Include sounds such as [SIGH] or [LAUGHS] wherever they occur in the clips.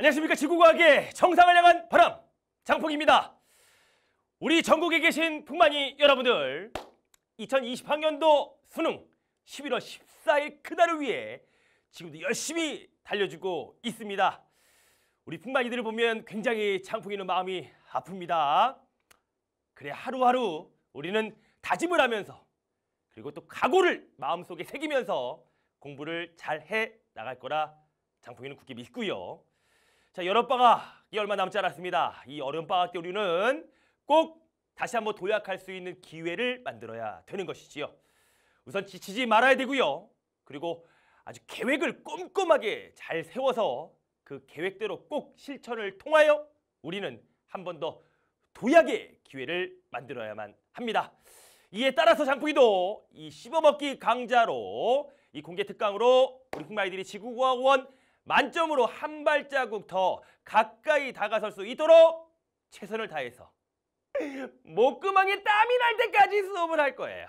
안녕하십니까 지구과학의 정상을 향한 바람 장풍입니다 우리 전국에 계신 풍만이 여러분들 2020학년도 수능 11월 14일 그날을 위해 지금도 열심히 달려주고 있습니다 우리 풍만이들을 보면 굉장히 장풍이는 마음이 아픕니다 그래 하루하루 우리는 다짐을 하면서 그리고 또 각오를 마음속에 새기면서 공부를 잘 해 나갈 거라 장풍이는 굳게 믿고요 자, 여름방학이 얼마 남지 않았습니다. 이 여름방학 때 우리는 꼭 다시 한번 도약할 수 있는 기회를 만들어야 되는 것이지요. 우선 지치지 말아야 되고요. 그리고 아주 계획을 꼼꼼하게 잘 세워서 그 계획대로 꼭 실천을 통하여 우리는 한 번 더 도약의 기회를 만들어야만 합니다. 이에 따라서 장풍이도 이 씹어먹기 강자로 이 공개 특강으로 우리 흑마이들이 지구과학원 만점으로 한 발자국 더 가까이 다가설 수 있도록 최선을 다해서 목구멍에 땀이 날 때까지 수업을 할 거예요.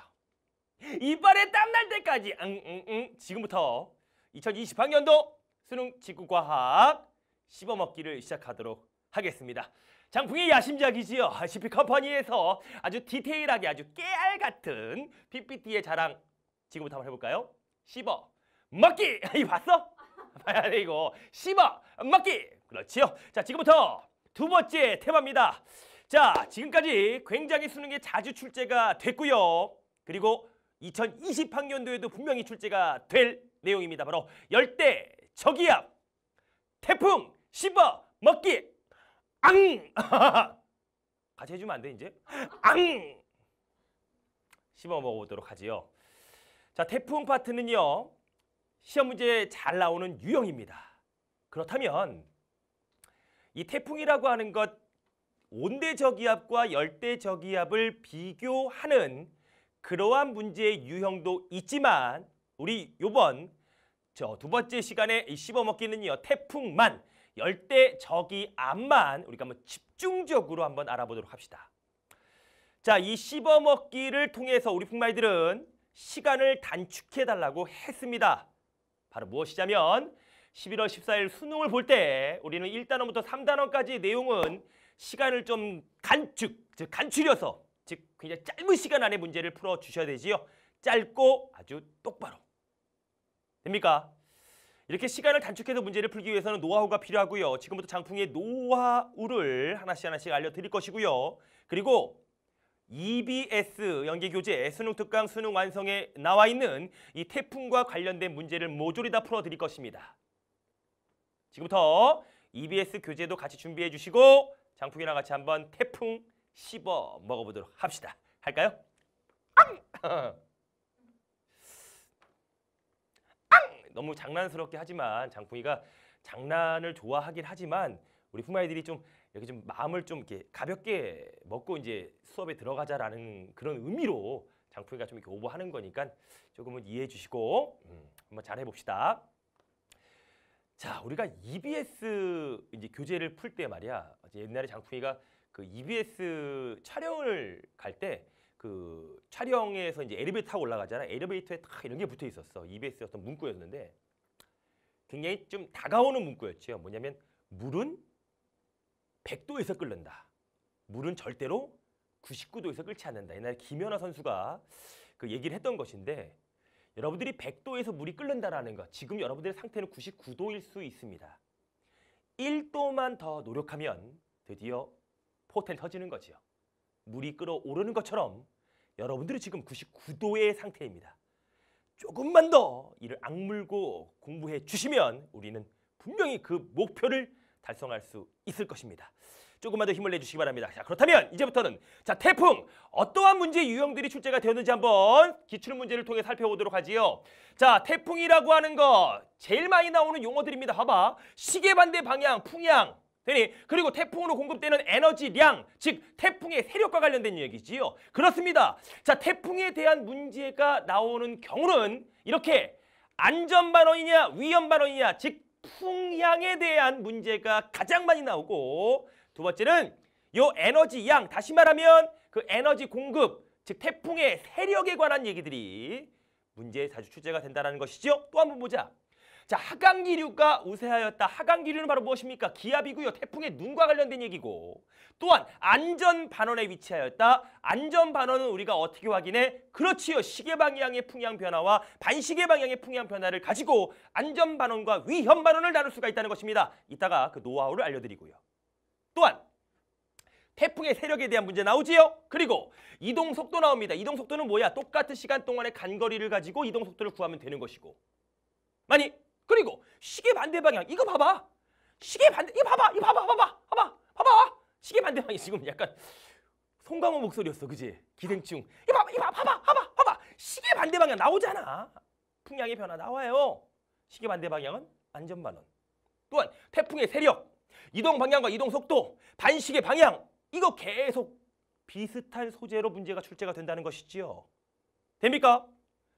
이빨에 땀 날 때까지 응, 응, 응. 지금부터 2020학년도 수능 직구과학 씹어먹기를 시작하도록 하겠습니다. 장풍의 야심작이지요. CP 컴퍼니에서 아주 디테일하게 아주 깨알 같은 PPT의 자랑 지금부터 한번 해볼까요? 씹어 먹기! [LAUGHS] 이 봤어? 봐야 돼 이거. 씹어 맞기. 그렇지요. 자 지금부터 두 번째 테마입니다. 자 지금까지 굉장히 수능에 자주 출제가 됐고요. 그리고 2020학년도에도 분명히 출제가 될 내용입니다. 바로 열대 저기압 태풍 씹어 먹기 앙 [LAUGHS] 같이 해주면 안 돼 이제 앙 씹어 먹어보도록 하지요. 자 태풍 파트는요. 시험 문제에 잘 나오는 유형입니다. 그렇다면 이 태풍이라고 하는 것 온대 저기압과 열대 저기압을 비교하는 그러한 문제의 유형도 있지만 우리 요번 저 두 번째 시간에 씹어먹기는요. 태풍만, 열대 저기압만 우리가 한번 집중적으로 한번 알아보도록 합시다. 자, 이 씹어먹기를 통해서 우리 풍마이들은 시간을 단축해달라고 했습니다. 바로 무엇이냐면 11월 14일 수능을 볼 때 우리는 1단원부터 3단원까지 내용은 시간을 좀 간축, 즉 간추려서 즉 굉장히 짧은 시간 안에 문제를 풀어주셔야 되지요. 짧고 아주 똑바로. 됩니까? 이렇게 시간을 단축해서 문제를 풀기 위해서는 노하우가 필요하고요. 지금부터 장풍의 노하우를 하나씩 하나씩 알려드릴 것이고요. 그리고 EBS 연계 교재 수능 특강 수능 완성에 나와 있는 이 태풍과 관련된 문제를 모조리 다 풀어 드릴 것입니다. 지금부터 EBS 교재도 같이 준비해 주시고 장풍이랑 같이 한번 태풍 씹어 먹어보도록 합시다. 할까요? 앙! [LAUGHS] 너무 장난스럽게 하지만 장풍이가 장난을 좋아하긴 하지만 우리 후마이들이 좀 이렇게 좀 마음을 좀 이렇게 가볍게 먹고 이제 수업에 들어가자라는 그런 의미로 장풍이가 좀 이렇게 오버하는 거니까 조금은 이해해 주시고 음, 한번 잘 해봅시다. 자, 우리가 EBS 이제 교재를 풀 때 말이야. 옛날에 장풍이가 그 EBS 촬영을 갈 때 그 촬영에서 이제 엘리베이터 타고 올라가잖아. 엘리베이터에 딱 이런 게 붙어 있었어. EBS 어떤 문구였는데 굉장히 좀 다가오는 문구였죠. 뭐냐면 물은 100도에서 끓는다. 물은 절대로 99도에서 끓지 않는다. 옛날에 김연아 선수가 그 얘기를 했던 것인데 여러분들이 100도에서 물이 끓는다라는 것. 지금 여러분들의 상태는 99도일 수 있습니다. 1도만 더 노력하면 드디어 포텐 터지는 거지요. 물이 끓어오르는 것처럼 여러분들은 지금 99도의 상태입니다. 조금만 더 이를 악물고 공부해 주시면 우리는 분명히 그 목표를 달성할 수 있을 것입니다. 조금만 더 힘을 내주시기 바랍니다. 자 그렇다면 이제부터는 자 태풍 어떠한 문제 유형들이 출제가 되었는지 한번 기출 문제를 통해 살펴보도록 하지요. 자 태풍이라고 하는 거 제일 많이 나오는 용어들입니다. 봐봐 시계 반대 방향 풍향 되니 그리고 태풍으로 공급되는 에너지량 즉 태풍의 세력과 관련된 얘기지요. 그렇습니다. 자 태풍에 대한 문제가 나오는 경우는 이렇게 안전반원이냐 위험반원이냐 즉 풍향에 대한 문제가 가장 많이 나오고 두 번째는 요 에너지 양, 다시 말하면 그 에너지 공급, 즉 태풍의 세력에 관한 얘기들이 문제에 자주 출제가 된다는 것이죠. 또 한 번 보자. 자 하강기류가 우세하였다. 하강기류는 바로 무엇입니까? 기압이고요. 태풍의 눈과 관련된 얘기고 또한 안전반원에 위치하였다. 안전반원은 우리가 어떻게 확인해? 그렇지요. 시계방향의 풍향 변화와 반시계방향의 풍향 변화를 가지고 안전반원과 위험반원을 나눌 수가 있다는 것입니다. 이따가 그 노하우를 알려드리고요. 또한 태풍의 세력에 대한 문제 나오지요. 그리고 이동 속도 나옵니다. 이동 속도는 뭐야? 똑같은 시간 동안의 간거리를 가지고 이동 속도를 구하면 되는 것이고. 만약 그리고 시계 반대 방향. 이거 봐봐. 시계 반대. 이거 봐봐. 이거 봐봐. 봐봐. 봐봐. 봐봐. 시계 반대 방향 지금 약간 송강호 목소리였어. 그지? 기생충. 이거 봐봐. 이거 봐봐. 봐봐. 봐봐. 시계 반대 방향 나오잖아. 풍량의 변화 나와요. 시계 반대 방향은 안전반원. 또한 태풍의 세력, 이동 방향과 이동 속도, 반시계 방향 이거 계속 비슷한 소재로 문제가 출제가 된다는 것이지요. 됩니까?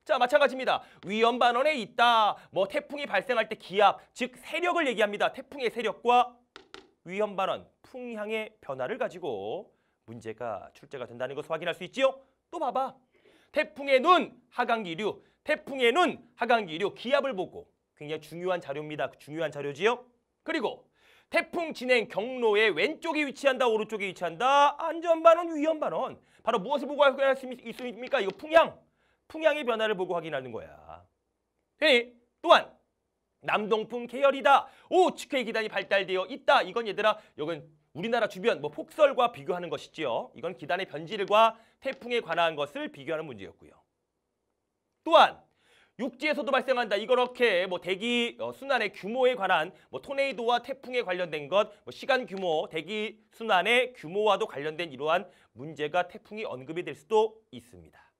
자 마찬가지입니다. 위험반원에 있다. 뭐 태풍이 발생할 때 기압, 즉 세력을 얘기합니다. 태풍의 세력과 위험반원, 풍향의 변화를 가지고 문제가 출제가 된다는 것을 확인할 수 있지요. 또 봐봐. 태풍의 눈, 하강기류, 태풍의 눈, 하강기류, 기압을 보고 굉장히 중요한 자료입니다. 그 중요한 자료지요. 그리고 태풍 진행 경로의 왼쪽에 위치한다, 오른쪽에 위치한다, 안전반원, 위험반원. 바로 무엇을 보고 할 수 있습니까? 이거 풍향. 풍향의 변화를 보고 확인하는 거야. 괜히 또한 남동풍 계열이다. 오, 직회 기단이 발달되어 있다. 이건 얘들아, 이건 우리나라 주변 뭐 폭설과 비교하는 것이지요. 이건 기단의 변질과 태풍에 관한 것을 비교하는 문제였고요. 또한 육지에서도 발생한다. 이렇게 뭐 대기 어, 순환의 규모에 관한 뭐 토네이도와 태풍에 관련된 것, 뭐 시간 규모, 대기 순환의 규모와도 관련된 이러한 문제가 태풍이 언급이 될 수도 있습니다.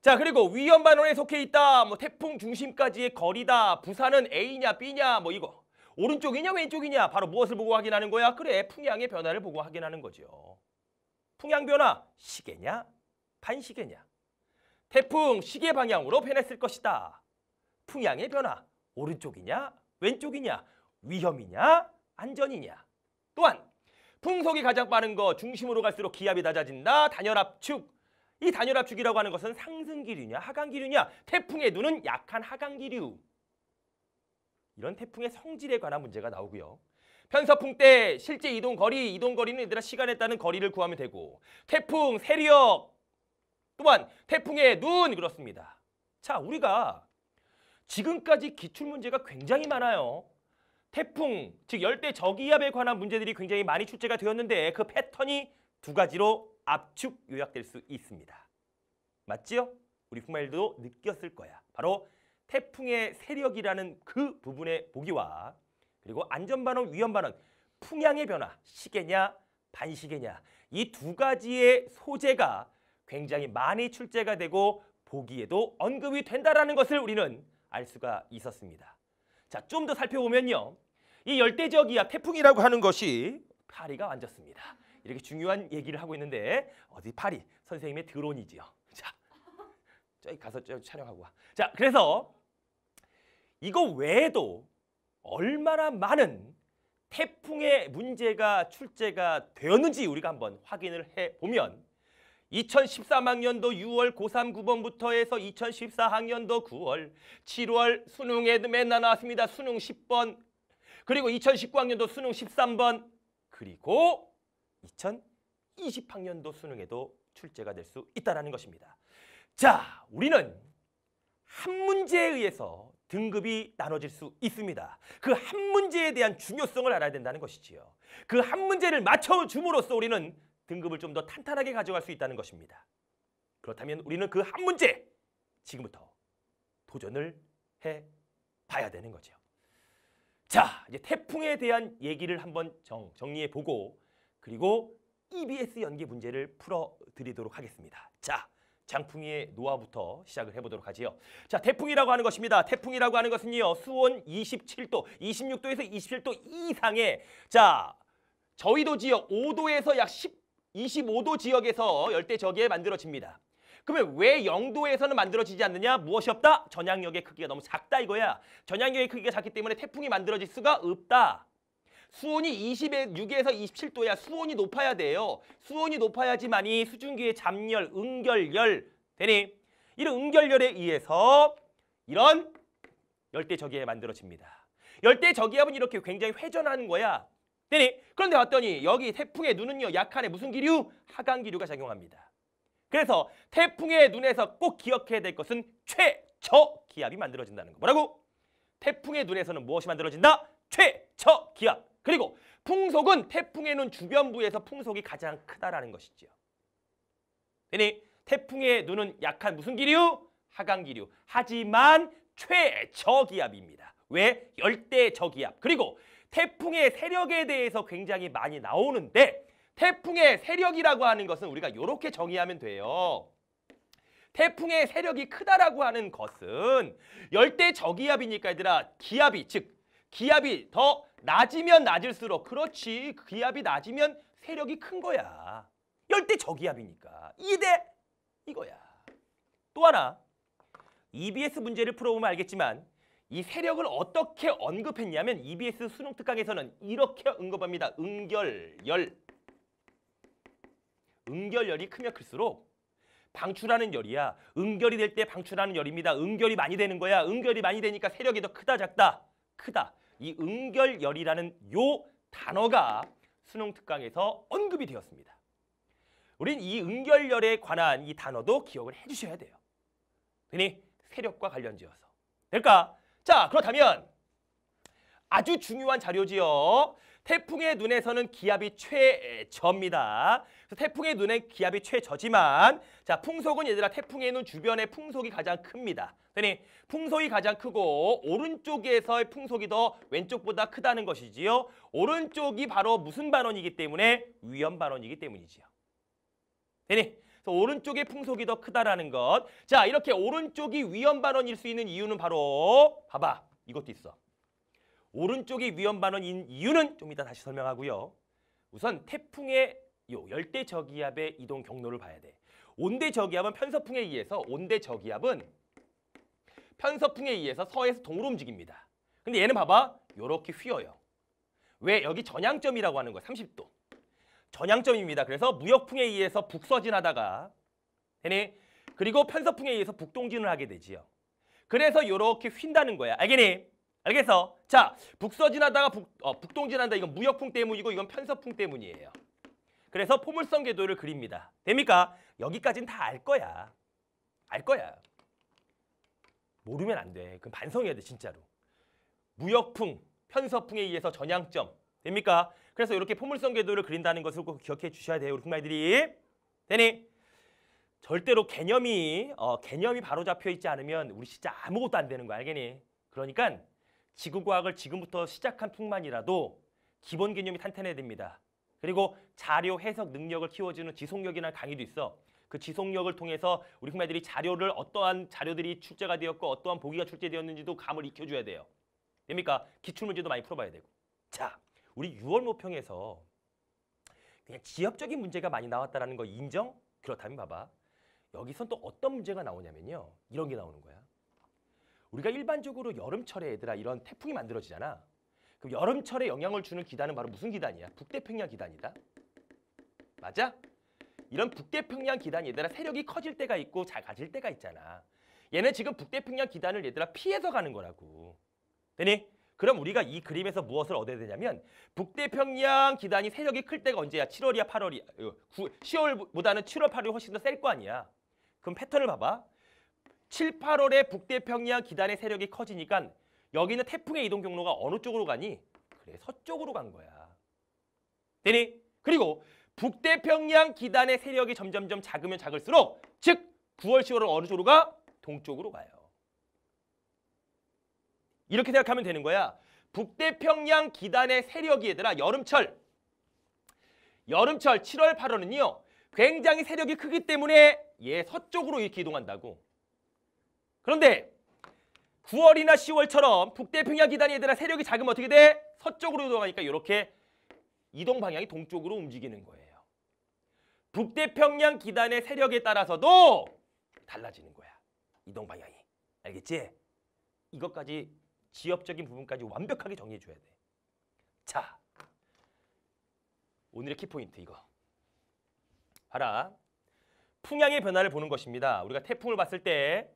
자 그리고 위험반원에 속해 있다. 뭐 태풍 중심까지의 거리다. 부산은 A냐 B냐 뭐 이거. 오른쪽이냐 왼쪽이냐 바로 무엇을 보고 확인하는 거야? 그래 풍향의 변화를 보고 확인하는 거죠. 풍향 변화 시계냐 반시계냐. 태풍 시계 방향으로 변했을 것이다. 풍향의 변화 오른쪽이냐 왼쪽이냐 위험이냐 안전이냐. 또한 풍속이 가장 빠른 거 중심으로 갈수록 기압이 낮아진다. 단열 압축 이 단열 압축이라고 하는 것은 상승 기류냐 하강 기류냐 태풍의 눈은 약한 하강 기류 이런 태풍의 성질에 관한 문제가 나오고요. 편서풍 때 실제 이동 거리, 이동 거리는 얘들아 시간에 따른 거리를 구하면 되고 태풍, 세력, 또한 태풍의 눈 그렇습니다. 자, 우리가 지금까지 기출 문제가 굉장히 많아요. 태풍, 즉 열대 저기압에 관한 문제들이 굉장히 많이 출제가 되었는데 그 패턴이 두 가지로 압축 요약될 수 있습니다. 맞지요? 우리 풍마일도 느꼈을 거야. 바로 태풍의 세력이라는 그 부분의 보기와 그리고 안전반원, 위험반원, 풍향의 변화, 시계냐, 반시계냐 이 두 가지의 소재가 굉장히 많이 출제가 되고 보기에도 언급이 된다라는 것을 우리는 알 수가 있었습니다. 자, 좀 더 살펴보면요. 이 열대적이야 태풍이라고 하는 것이 파리가 앉았습니다. 이렇게 중요한 얘기를 하고 있는데 어디 파리 선생님의 드론이지요. 자, 저기 가서 저 촬영하고 와. 자, 그래서 이거 외에도 얼마나 많은 태풍의 문제가 출제가 되었는지 우리가 한번 확인을 해보면 2013학년도 6월 고3 9번부터 해서 2014학년도 9월, 7월 수능에 맨날 나왔습니다. 수능 10번, 그리고 2019학년도 수능 13번, 그리고 2020학년도 수능에도 출제가 될 수 있다는 것입니다. 자, 우리는 한 문제에 의해서 등급이 나눠질 수 있습니다. 그 한 문제에 대한 중요성을 알아야 된다는 것이지요. 그 한 문제를 맞춰줌으로써 우리는 등급을 좀 더 탄탄하게 가져갈 수 있다는 것입니다. 그렇다면 우리는 그 한 문제 지금부터 도전을 해 봐야 되는 거죠. 자, 이제 태풍에 대한 얘기를 한번 정, 정리해 보고 그리고 EBS 연계 문제를 풀어드리도록 하겠습니다. 자, 장풍이의 노화부터 시작을 해보도록 하지요. 자, 태풍이라고 하는 것입니다. 태풍이라고 하는 것은요. 수온 27도, 26도에서 27도 이상의 자, 저희도 지역 5도에서 약 10, 25도 지역에서 열대저기에 만들어집니다. 그러면 왜 0도에서는 만들어지지 않느냐? 무엇이 없다? 전향력의 크기가 너무 작다 이거야. 전향력의 크기가 작기 때문에 태풍이 만들어질 수가 없다. 수온이 20에 6에서 27도야 수온이 높아야 돼요. 수온이 높아야지만이 수증기의 잠열, 응결열 되니 이런 응결열에 의해서 이런 열대저기압이 만들어집니다. 열대저기압은 이렇게 굉장히 회전하는 거야. 되니 그런데 봤더니 여기 태풍의 눈은요 약한의 무슨 기류? 하강 기류가 작용합니다. 그래서 태풍의 눈에서 꼭 기억해야 될 것은 최저기압이 만들어진다는 거. 뭐라고? 태풍의 눈에서는 무엇이 만들어진다? 최저기압. 그리고 풍속은 태풍의눈 주변부에서 풍속이 가장 크다라는 것이지요. 그러니 태풍의 눈은 약한 무슨 기류? 하강 기류. 하지만 최저기압입니다. 왜? 열대 저기압. 그리고 태풍의 세력에 대해서 굉장히 많이 나오는데 태풍의 세력이라고 하는 것은 우리가 이렇게 정의하면 돼요. 태풍의 세력이 크다라고 하는 것은 열대 저기압이니까 얘들아 기압이 즉 기압이 더 낮으면 낮을수록 그렇지 그 기압이 낮으면 세력이 큰 거야. 열대 저기압이니까. 2대 이거야. 또 하나 EBS 문제를 풀어보면 알겠지만 이 세력을 어떻게 언급했냐면 EBS 수능 특강에서는 이렇게 언급합니다. 응결열. 응결열이 크면 클수록 방출하는 열이야. 응결이 될 때 방출하는 열입니다. 응결이 많이 되는 거야. 응결이 많이 되니까 세력이 더 크다 작다. 크다. 이 응결열이라는 요 단어가 수능 특강에서 언급이 되었습니다. 우린 이 응결열에 관한 이 단어도 기억을 해주셔야 돼요. 흔히 세력과 관련지어서. 될까? 자, 그렇다면 아주 중요한 자료지요. 태풍의 눈에서는 기압이 최저입니다. 그래서 태풍의 눈엔 기압이 최저지만 자 풍속은 얘들아 태풍의 눈 주변의 풍속이 가장 큽니다. 그러니 풍속이 가장 크고 오른쪽에서의 풍속이 더 왼쪽보다 크다는 것이지요. 오른쪽이 바로 무슨 반원이기 때문에 위험 반원이기 때문이지요. 되니 오른쪽의 풍속이 더 크다라는 것. 자 이렇게 오른쪽이 위험 반원일 수 있는 이유는 바로 봐봐 이것도 있어. 오른쪽이 위험반원인 이유는 좀 이따 다시 설명하고요. 우선 태풍의 요 열대 저기압의 이동 경로를 봐야 돼. 온대 저기압은 편서풍에 의해서 온대 저기압은 편서풍에 의해서 서에서 동으로 움직입니다. 근데 얘는 봐봐. 요렇게 휘어요. 왜? 여기 전향점이라고 하는 거야. 30도. 전향점입니다. 그래서 무역풍에 의해서 북서진하다가 되니? 그리고 편서풍에 의해서 북동진을 하게 되지요. 그래서 요렇게 휜다는 거야. 알겠니? 알겠어? 자, 북서 지나다가 북, 어, 북동 지난다. 이건 무역풍 때문이고 이건 편서풍 때문이에요. 그래서 포물선 궤도를 그립니다. 됩니까? 여기까지는 다 알 거야. 알 거야. 모르면 안 돼. 그럼 반성해야 돼, 진짜로. 무역풍, 편서풍에 의해서 전향점. 됩니까? 그래서 이렇게 포물선 궤도를 그린다는 것을 꼭 기억해 주셔야 돼요. 우리 국마이들이. 되니? 절대로 개념이, 어, 개념이 바로 잡혀 있지 않으면 우리 진짜 아무것도 안 되는 거야. 알겠니? 그러니까 지구과학을 지금부터 시작한 뿐만이라도 기본 개념이 탄탄해야 됩니다. 그리고 자료 해석 능력을 키워주는 지속력이라는 강의도 있어. 그 지속력을 통해서 우리 흥마들이 자료를 어떠한 자료들이 출제가 되었고 어떠한 보기가 출제되었는지도 감을 익혀줘야 돼요. 됩니까? 그러니까 기출문제도 많이 풀어봐야 되고. 자, 우리 6월 모평에서 그냥 지엽적인 문제가 많이 나왔다는 거 인정? 그렇다면 봐봐. 여기선 또 어떤 문제가 나오냐면요. 이런 게 나오는 거야. 우리가 일반적으로 여름철에 얘들아 이런 태풍이 만들어지잖아. 그럼 여름철에 영향을 주는 기단은 바로 무슨 기단이야? 북태평양 기단이다. 맞아? 이런 북태평양 기단 얘들아 세력이 커질 때가 있고 작아질 때가 있잖아. 얘는 지금 북태평양 기단을 얘들아 피해서 가는 거라고. 되니? 그럼 우리가 이 그림에서 무엇을 얻어야 되냐면 북태평양 기단이 세력이 클 때가 언제야? 7월이야 8월이야? 10월보다는 어, 7월 8월이 훨씬 더 셀 거 아니야. 그럼 패턴을 봐봐. 7, 8월에 북대평양 기단의 세력이 커지니까 여기는 태풍의 이동 경로가 어느 쪽으로 가니? 그래, 서쪽으로 간 거야. 되니? 그리고 북대평양 기단의 세력이 점점점 작으면 작을수록 즉 9월, 10월은 어느 쪽으로 가? 동쪽으로 가요. 이렇게 생각하면 되는 거야. 북대평양 기단의 세력이 얘들아 여름철 여름철 7월, 8월은요. 굉장히 세력이 크기 때문에 얘 서쪽으로 이렇게 이동한다고. 그런데 9월이나 10월처럼 북대평양기단이 얘들아 세력이 작으면 어떻게 돼? 서쪽으로 이동하니까 이렇게 이동 방향이 동쪽으로 움직이는 거예요. 북대평양 기단의 세력에 따라서도 달라지는 거야. 이동 방향이. 알겠지? 이것까지 지엽적인 부분까지 완벽하게 정리해줘야 돼. 자, 오늘의 키포인트 이거. 봐라. 풍향의 변화를 보는 것입니다. 우리가 태풍을 봤을 때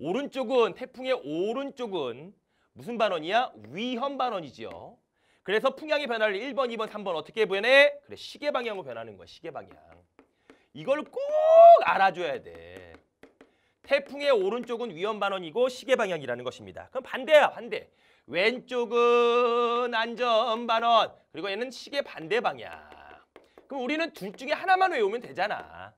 오른쪽은 태풍의 오른쪽은 무슨 반원이야? 위험 반원이지요. 그래서 풍향의 변화를 1번, 2번, 3번 어떻게 보내? 그래, 시계 방향으로 변하는 거야, 시계 방향. 이걸 꼭 알아줘야 돼. 태풍의 오른쪽은 위험 반원이고 시계 방향이라는 것입니다. 그럼 반대야, 반대. 왼쪽은 안전 반원, 그리고 얘는 시계 반대 방향. 그럼 우리는 둘 중에 하나만 외우면 되잖아.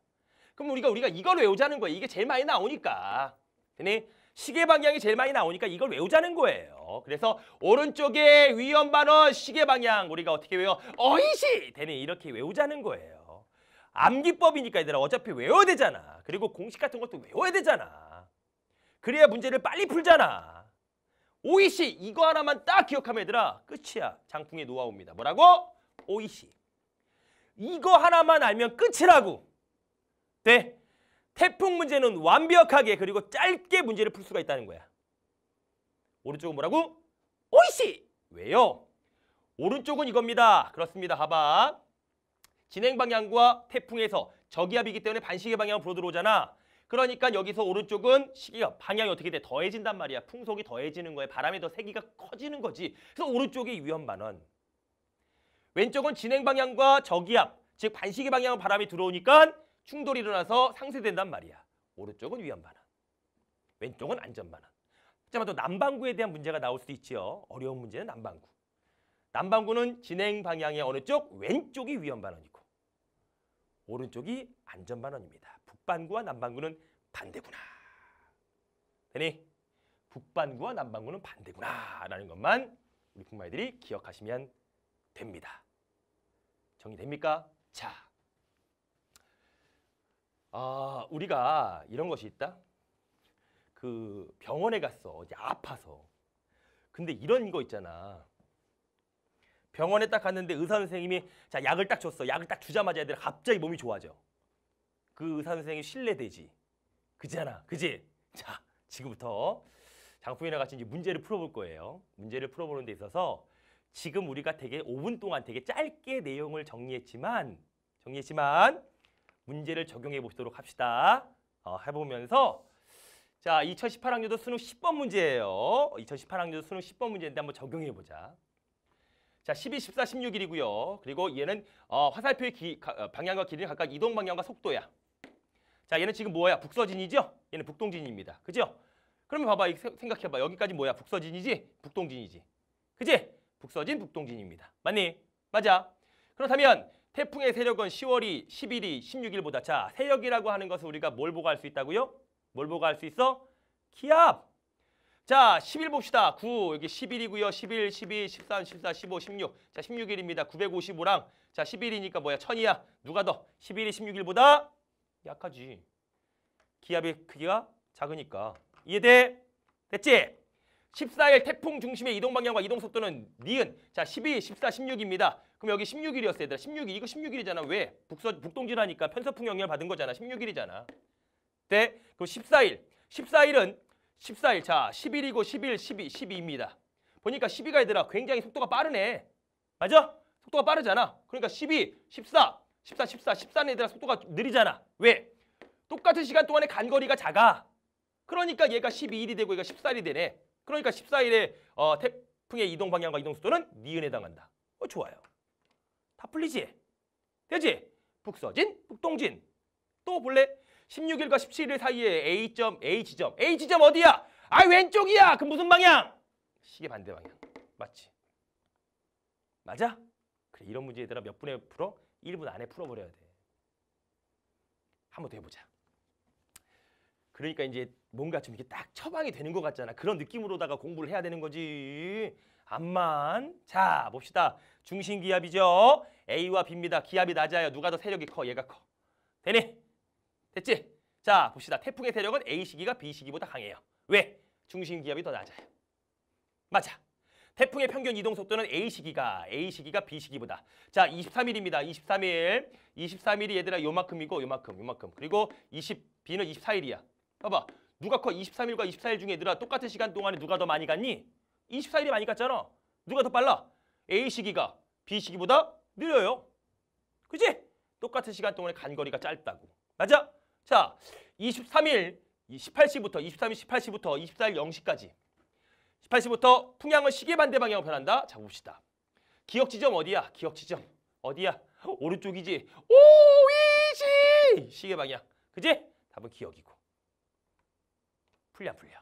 그럼 우리가 우리가 이걸 외우자는 거야. 이게 제일 많이 나오니까. 근데 시계 방향이 제일 많이 나오니까 이걸 외우자는 거예요. 그래서 오른쪽에 위험반원 시계 방향 우리가 어떻게 외워? 어이시! 되니 이렇게 외우자는 거예요. 암기법이니까 얘들아 어차피 외워야 되잖아. 그리고 공식 같은 것도 외워야 되잖아. 그래야 문제를 빨리 풀잖아. 오이시 이거 하나만 딱 기억하면 얘들아 끝이야. 장풍의 노하우입니다. 뭐라고? 오이시. 이거 하나만 알면 끝이라고. 돼. 태풍 문제는 완벽하게 그리고 짧게 문제를 풀 수가 있다는 거야. 오른쪽은 뭐라고? 오이씨 왜요? 오른쪽은 이겁니다. 그렇습니다. 봐봐. 진행 방향과 태풍에서 저기압이기 때문에 반시계 방향으로 불어 들어오잖아. 그러니까 여기서 오른쪽은 시기가 방향이 어떻게 돼? 더해진단 말이야. 풍속이 더해지는 거야. 바람의 더 세기가 커지는 거지. 그래서 오른쪽이 위험반원. 왼쪽은 진행 방향과 저기압, 즉 반시계 방향으로 바람이 들어오니까 충돌이 일어나서 상쇄된단 말이야. 오른쪽은 위안반환, 왼쪽은 안전반환. 하지만 또 난방구에 대한 문제가 나올 수도 있지요. 어려운 문제는 난방구. 난방구는 진행 방향의 어느 쪽? 왼쪽이 위안반환이고 오른쪽이 안전반환입니다. 북반구와 남반구는 반대구나. 되니? 북반구와 남반구는 반대구나 라는 것만 우리 북마이들이 기억하시면 됩니다. 정리됩니까? 자. 아, 우리가 이런 것이 있다. 그 병원에 갔어. 어디 아파서. 근데 이런 거 있잖아. 병원에 딱 갔는데 의사 선생님이 자 약을 딱 줬어. 약을 딱 주자마자 애들 갑자기 몸이 좋아져. 그 의사 선생님이 신뢰되지. 그잖아. 지 그지? 자, 지금부터 장풍이랑 같이 이제 문제를 풀어볼 거예요. 문제를 풀어보는 데 있어서 지금 우리가 되게 5분 동안 되게 짧게 내용을 정리했지만 정리했지만 문제를 적용해 보도록 시 합시다. 어, 해보면서 자 2018학년도 수능 10번 문제예요. 2018학년도 수능 10번 문제인데 한번 적용해 보자. 자 12, 14, 16일이고요. 그리고 얘는 어, 화살표의 기, 가, 어, 방향과 길이는 각각 이동 방향과 속도야. 자 얘는 지금 뭐야? 북서진이죠? 얘는 북동진입니다. 그죠? 그러면 봐봐 생각해봐. 여기까지 뭐야? 북서진이지? 북동진이지? 그지? 북서진, 북동진입니다. 맞니? 맞아. 그렇다면 태풍의 세력은 10월이 11이 16일보다 자 세력이라고 하는 것을 우리가 뭘 보고 할 수 있다고요? 뭘 보고 할 수 있어? 기압. 자, 10일 봅시다. 9, 여기 10일이고요. 11, 12, 13, 14, 15, 16. 자, 16일입니다. 955랑 자, 10일이니까 뭐야? 천이야. 누가 더? 11이 16일보다 약하지. 기압의 크기가 작으니까. 이해돼? 됐지? 14일 태풍 중심의 이동 방향과 이동 속도는 니은. 자, 12, 14, 16입니다. 그럼 여기 16일이었어 얘들아. 16일. 이거 16일이잖아. 왜? 북서, 북동진라니까 편서풍 영향을 받은 거잖아. 16일이잖아. 네? 그럼 14일. 14일은 14일. 자, 10일이고 11, 12, 12입니다. 보니까 12가 얘들아 굉장히 속도가 빠르네. 맞아? 속도가 빠르잖아. 그러니까 12, 14, 14, 14, 14는 얘들아 속도가 느리잖아. 왜? 똑같은 시간 동안에 간거리가 작아. 그러니까 얘가 12일이 되고 얘가 14일이 되네. 그러니까 14일에 어, 태풍의 이동 방향과 이동 속도는 니은에 해당한다. 어, 좋아요. 다 풀리지. 되지? 북서진, 북동진. 또 볼래? 16일과 17일 사이에 A점, A 지점. A 지점 어디야? 아, 왼쪽이야. 그럼 무슨 방향? 시계 반대 방향. 맞지? 맞아? 그래, 이런 문제 얘들아 몇 분에 풀어? 1분 안에 풀어버려야 돼. 한번 더 해보자. 그러니까 이제 뭔가 좀 이게 딱 처방이 되는 것 같잖아. 그런 느낌으로다가 공부를 해야 되는 거지. 암만. 자, 봅시다. 중심 기압이죠. A와 B입니다. 기압이 낮아요. 누가 더 세력이 커? 얘가 커. 되니? 됐지? 자, 봅시다. 태풍의 세력은 A 시기가 B 시기보다 강해요. 왜? 중심 기압이 더 낮아요. 맞아. 태풍의 평균 이동 속도는 A 시기가 A 시기가 B 시기보다 자 23일입니다. 23일 23일이 얘들아 요만큼이고 요만큼 요만큼 그리고 20 B는 24일이야. 봐봐 누가 커 23일과 24일 중에 얘들아 똑같은 시간 동안에 누가 더 많이 갔니? 24일이 많이 갔잖아. 누가 더 빨라? A 시기가 B 시기보다 느려요. 그지? 똑같은 시간 동안에 간거리가 짧다고. 맞아? 자, 23일 18시부터 23일 18시부터 24일 0시까지 18시부터 풍향은 시계 반대 방향으로 변한다. 자, 봅시다. 기억 지점 어디야? 기억 지점 어디야? 오른쪽이지. 오이지! 시계 방향. 그지? 답은 기억이고. 풀려 풀려.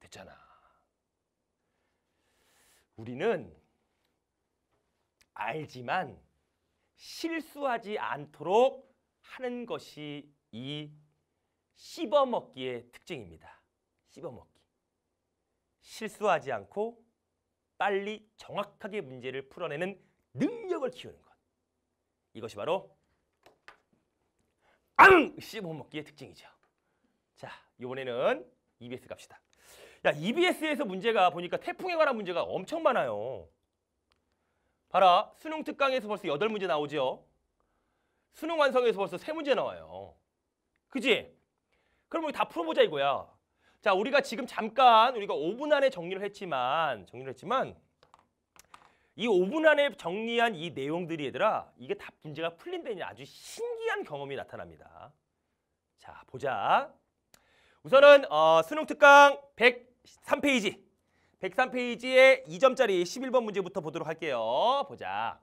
됐잖아. 우리는 알지만 실수하지 않도록 하는 것이 이 씹어먹기의 특징입니다. 씹어먹기. 실수하지 않고 빨리 정확하게 문제를 풀어내는 능력을 키우는 것. 이것이 바로 앙! 씹어먹기의 특징이죠. 자, 이번에는 EBS 갑시다. 야, EBS에서 문제가 보니까 태풍에 관한 문제가 엄청 많아요. 봐라, 수능 특강에서 벌써 8 문제 나오죠 수능 완성에서 벌써 3문제 나와요. 그지? 그럼 우리 다 풀어보자 이거야. 자, 우리가 지금 잠깐 우리가 5분 안에 정리를 했지만 정리를 했지만 이 5분 안에 정리한 이 내용들이 얘들아 이게 다 문제가 풀린다니 아주 신기한 경험이 나타납니다. 자, 보자. 우선은 어, 수능 특강 100 103페이지 103페이지의 2점짜리 11번 문제부터 보도록 할게요. 보자.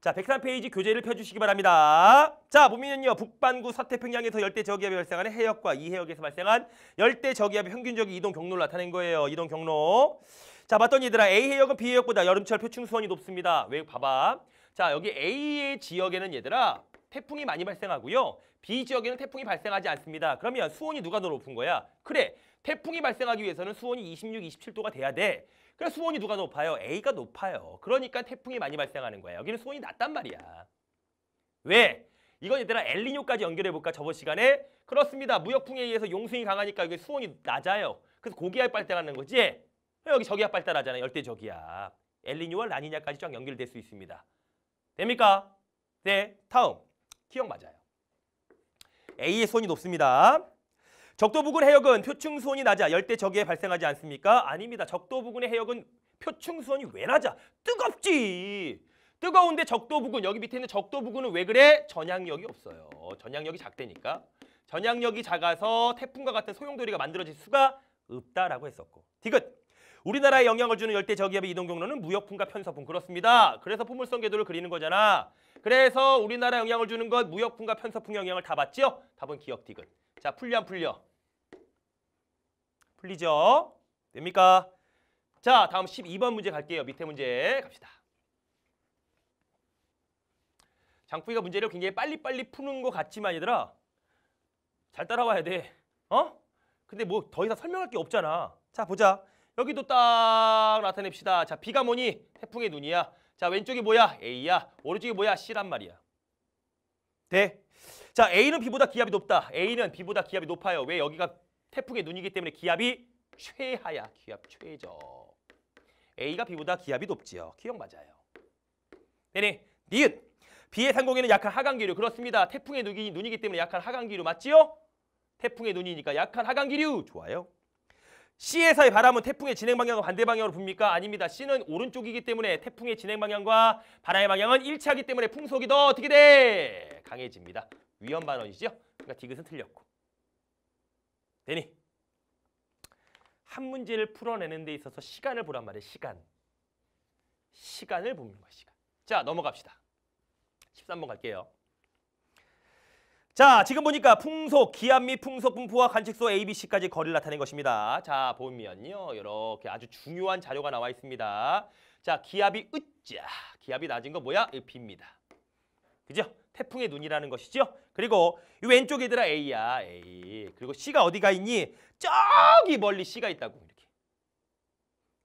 자, 103페이지 교재를 펴주시기 바랍니다. 자, 보면요. 북반구 서태평양에서 열대 저기압이 발생하는 해역과 이 해역에서 발생한 열대 저기압의 평균적인 이동 경로를 나타낸 거예요. 이동 경로. 자, 봤더니 얘들아 A 해역은 B 해역보다 여름철 표층 수온이 높습니다. 왜? 봐봐. 자, 여기 A의 지역에는 얘들아 태풍이 많이 발생하고요. B 지역에는 태풍이 발생하지 않습니다. 그러면 수온이 누가 더 높은 거야? 그래, 태풍이 발생하기 위해서는 수온이 26, 27도가 돼야 돼. 그래, 수온이 누가 높아요? A가 높아요. 그러니까 태풍이 많이 발생하는 거야. 여기는 수온이 낮단 말이야. 왜? 이건 얘들아 엘리뇨까지 연결해볼까 저번 시간에? 그렇습니다. 무역풍에 의해서 용승이 강하니까 여기 수온이 낮아요. 그래서 고기압 발달하는 거지? 여기 저기압 발달하잖아. 열대저기압. 엘리뇨와 라니냐까지 쫙 연결될 수 있습니다. 됩니까? 네, 다음. 기억 맞아요. A의 손이 높습니다. 적도 부근 해역은 표층 수온이 낮아 열대 저기에 발생하지 않습니까? 아닙니다. 적도 부근의 해역은 표층 수온이 왜 낮아? 뜨겁지. 뜨거운데 적도 부근 여기 밑에 있는 적도 부근은 왜 그래? 전향력이 없어요. 전향력이 작대니까. 전향력이 작아서 태풍과 같은 소용돌이가 만들어질 수가 없다라고 했었고. 디귿. 우리나라에 영향을 주는 열대 저기압의 이동 경로는 무역풍과 편서풍 그렇습니다. 그래서 포물선 궤도를 그리는 거잖아. 그래서 우리나라 영향을 주는 건 무역풍과 편서풍 영향을 다 받지요? 답은 기역디귿 자, 풀려 안 풀려? 풀리죠? 됩니까? 자, 다음 12번 문제 갈게요. 밑에 문제 갑시다. 장풍이가 문제를 굉장히 빨리빨리 푸는 것 같지만 얘들아 잘 따라와야 돼. 어? 근데 뭐 더 이상 설명할 게 없잖아. 자, 보자. 여기도 딱 나타냅시다. 자, 비가 뭐니? 태풍의 눈이야. 자, 왼쪽이 뭐야? A야. 오른쪽이 뭐야? C란 말이야. 돼? 자, A는 B보다 기압이 높다. A는 B보다 기압이 높아요. 왜? 여기가 태풍의 눈이기 때문에 기압이 최하야. 기압 최저. A가 B보다 기압이 높지요. 기억 맞아요. 네네. 니은. B의 상공에는 약한 하강기류. 그렇습니다. 태풍의 눈이, 눈이기 때문에 약한 하강기류 맞지요? 태풍의 눈이니까 약한 하강기류. 좋아요. C에서의 바람은 태풍의 진행 방향과 반대 방향으로 붑니까? 아닙니다. C는 오른쪽이기 때문에 태풍의 진행 방향과 바람의 방향은 일치하기 때문에 풍속이 더 어떻게 돼? 강해집니다. 위험 반원이죠? 그러니까 디귿은 틀렸고. 되니? 한 문제를 풀어내는 데 있어서 시간을 보란 말이에요. 시간. 시간을 보는 거예 시간. 자, 넘어갑시다. 13번 갈게요. 자, 지금 보니까 풍속, 기압 및 풍속 분포와 간식소 ABC까지 거리를 나타낸 것입니다. 자, 보면요. 이렇게 아주 중요한 자료가 나와 있습니다. 자, 기압이 으짜. 기압이 낮은 거 뭐야? 비입니다. 그죠? 태풍의 눈이라는 것이죠. 그리고 이 왼쪽 얘들아 A야, A. 그리고 C가 어디가 있니? 저기 멀리 C가 있다고.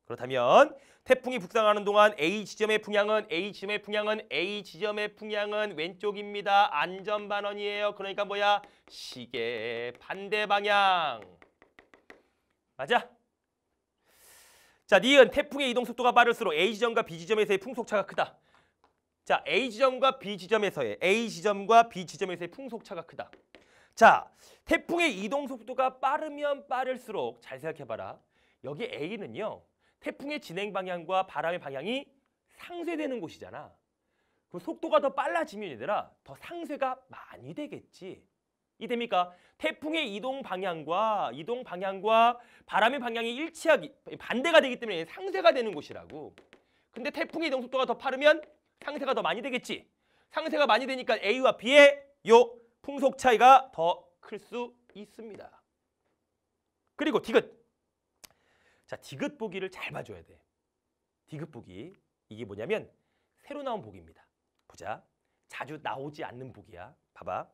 그렇다면 태풍이 북상하는 동안 A 지점의 풍향은 A 지점의 풍향은 A 지점의 풍향은 왼쪽입니다. 안전반원이에요. 그러니까 뭐야? 시계 반대 방향. 맞아? 자, 니은 태풍의 이동 속도가 빠를수록 A 지점과 B 지점에서의 풍속차가 크다. 자, A 지점과 B 지점에서의 A 지점과 B 지점에서의 풍속차가 크다. 자, 태풍의 이동 속도가 빠르면 빠를수록 잘 생각해 봐라. 여기 A는요. 태풍의 진행 방향과 바람의 방향이 상쇄되는 곳이잖아. 그럼 속도가 더 빨라지면 얘들아 더 상쇄가 많이 되겠지. 이 됩니까? 태풍의 이동 방향과 이동 방향과 바람의 방향이 일치하기 반대가 되기 때문에 상쇄가 되는 곳이라고. 근데 태풍의 이동 속도가 더 빠르면 상쇄가 더 많이 되겠지. 상쇄가 많이 되니까 A와 B의 요 풍속 차이가 더 클 수 있습니다. 그리고 디귿 자, 디귿 보기를 잘 봐줘야 돼. 디귿 보기. 이게 뭐냐면 새로 나온 보기입니다. 보자. 자주 나오지 않는 보기야. 봐봐.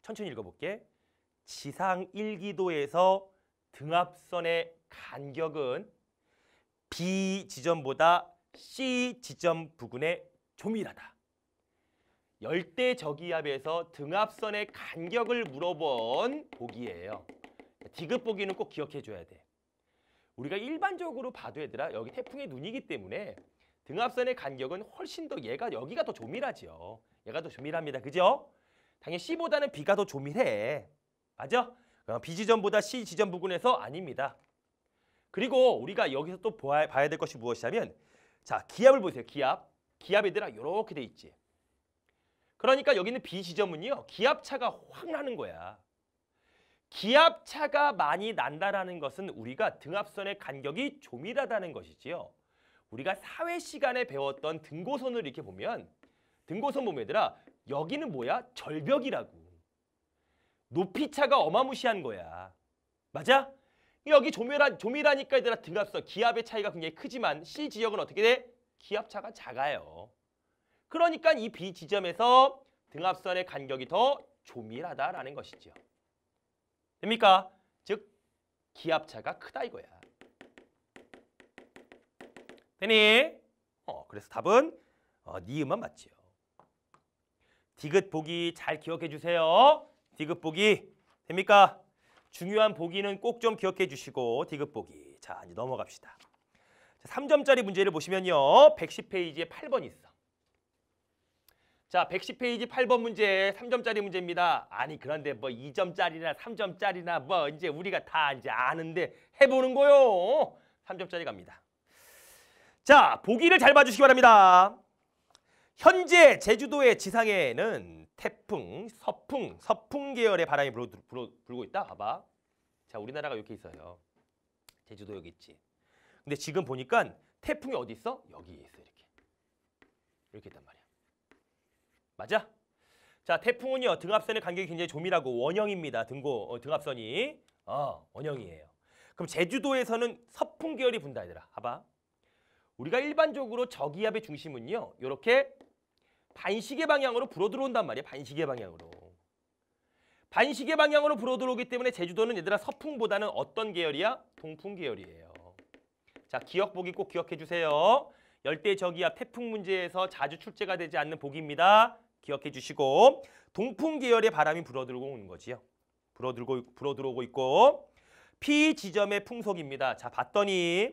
천천히 읽어볼게. 지상 1기도에서 등압선의 간격은 B 지점보다 C 지점 부근의 조밀하다. 열대 저기압에서 등압선의 간격을 물어본 보기예요. 디귿 보기는 꼭 기억해줘야 돼. 우리가 일반적으로 봐도 얘들아 여기 태풍의 눈이기 때문에 등압선의 간격은 훨씬 더 얘가 여기가 더 조밀하지요. 얘가 더 조밀합니다. 그죠? 당연히 C보다는 B가 더 조밀해. 맞아? B 지점보다 C 지점 부근에서 아닙니다. 그리고 우리가 여기서 또 보아, 봐야 될 것이 무엇이냐면 자 기압을 보세요. 기압. 기압 이들아 이렇게 돼 있지. 그러니까 여기는 B 지점은요. 기압차가 확 나는 거야. 기압차가 많이 난다라는 것은 우리가 등압선의 간격이 조밀하다는 것이지요. 우리가 사회 시간에 배웠던 등고선을 이렇게 보면 등고선 보면 얘들아 여기는 뭐야? 절벽이라고. 높이 차가 어마무시한 거야. 맞아? 여기 조밀한, 조밀하니까 얘들아 등압선, 기압의 차이가 굉장히 크지만 C 지역은 어떻게 돼? 기압차가 작아요. 그러니까 이 B 지점에서 등압선의 간격이 더 조밀하다라는 것이죠. 됩니까? 즉 기압차가 크다 이거야. 되니? 어, 그래서 답은 어, 니음만 맞지요. 디귿 보기 잘 기억해 주세요. 디귿 보기 됩니까? 중요한 보기는 꼭 좀 기억해 주시고 디귿 보기. 자, 이제 넘어갑시다. 3점짜리 문제를 보시면요. 110페이지에 8번 있어. 자, 110페이지 8번 문제 3점짜리 문제입니다. 아니 그런데 뭐 2점짜리나 3점짜리나 뭐 이제 우리가 다 이제 아는데 해보는 거요. 3점짜리 갑니다. 자, 보기를 잘 봐주시기 바랍니다. 현재 제주도의 지상에는 태풍, 서풍, 서풍 계열의 바람이 불불 불고 있다. 봐봐. 자, 우리나라가 이렇게 있어요. 제주도 여기 있지. 근데 지금 보니까 태풍이 어디 있어? 여기 있어, 이렇게. 이렇게 있단 말이야. 맞아? 자, 태풍은요. 등압선의 간격이 굉장히 조밀하고 원형입니다. 등고 어, 등압선이 어, 원형이에요. 그럼 제주도에서는 서풍 계열이 분다 얘들아. 봐봐. 우리가 일반적으로 저기압의 중심은요. 요렇게 반시계 방향으로 불어 들어온단 말이야. 반시계 방향으로. 반시계 방향으로 불어 들어오기 때문에 제주도는 얘들아 서풍보다는 어떤 계열이야? 동풍 계열이에요. 자, 기억보기 꼭 기억해 주세요. 열대 저기압 태풍 문제에서 자주 출제가 되지 않는 보기입니다. 기억해 주시고 동풍 계열의 바람이 불어들고 오는 거지요. 불어들고 불어들어오고 있고 P 지점의 풍속입니다. 자, 봤더니